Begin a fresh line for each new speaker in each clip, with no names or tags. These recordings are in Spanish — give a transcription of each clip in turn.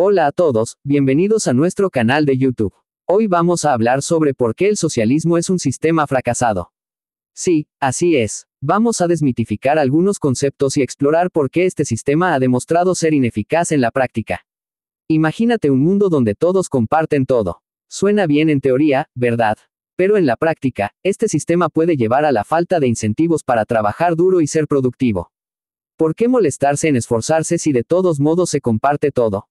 Hola a todos, bienvenidos a nuestro canal de YouTube. Hoy vamos a hablar sobre por qué el socialismo es un sistema fracasado. Sí, así es. Vamos a desmitificar algunos conceptos y explorar por qué este sistema ha demostrado ser ineficaz en la práctica. Imagínate un mundo donde todos comparten todo. Suena bien en teoría, ¿verdad? Pero en la práctica, este sistema puede llevar a la falta de incentivos para trabajar duro y ser productivo. ¿Por qué molestarse en esforzarse si de todos modos se comparte todo?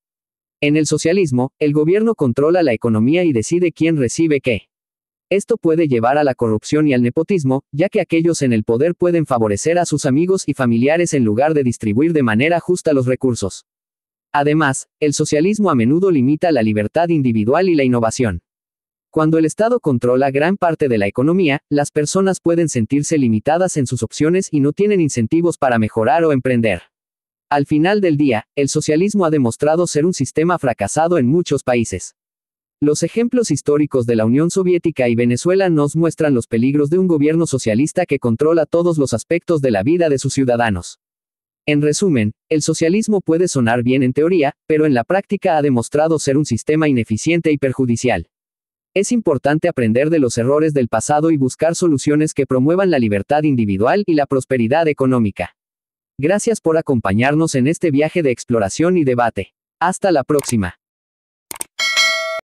En el socialismo, el gobierno controla la economía y decide quién recibe qué. Esto puede llevar a la corrupción y al nepotismo, ya que aquellos en el poder pueden favorecer a sus amigos y familiares en lugar de distribuir de manera justa los recursos. Además, el socialismo a menudo limita la libertad individual y la innovación. Cuando el Estado controla gran parte de la economía, las personas pueden sentirse limitadas en sus opciones y no tienen incentivos para mejorar o emprender. Al final del día, el socialismo ha demostrado ser un sistema fracasado en muchos países. Los ejemplos históricos de la Unión Soviética y Venezuela nos muestran los peligros de un gobierno socialista que controla todos los aspectos de la vida de sus ciudadanos. En resumen, el socialismo puede sonar bien en teoría, pero en la práctica ha demostrado ser un sistema ineficiente y perjudicial. Es importante aprender de los errores del pasado y buscar soluciones que promuevan la libertad individual y la prosperidad económica. Gracias por acompañarnos en este viaje de exploración y debate. Hasta la próxima.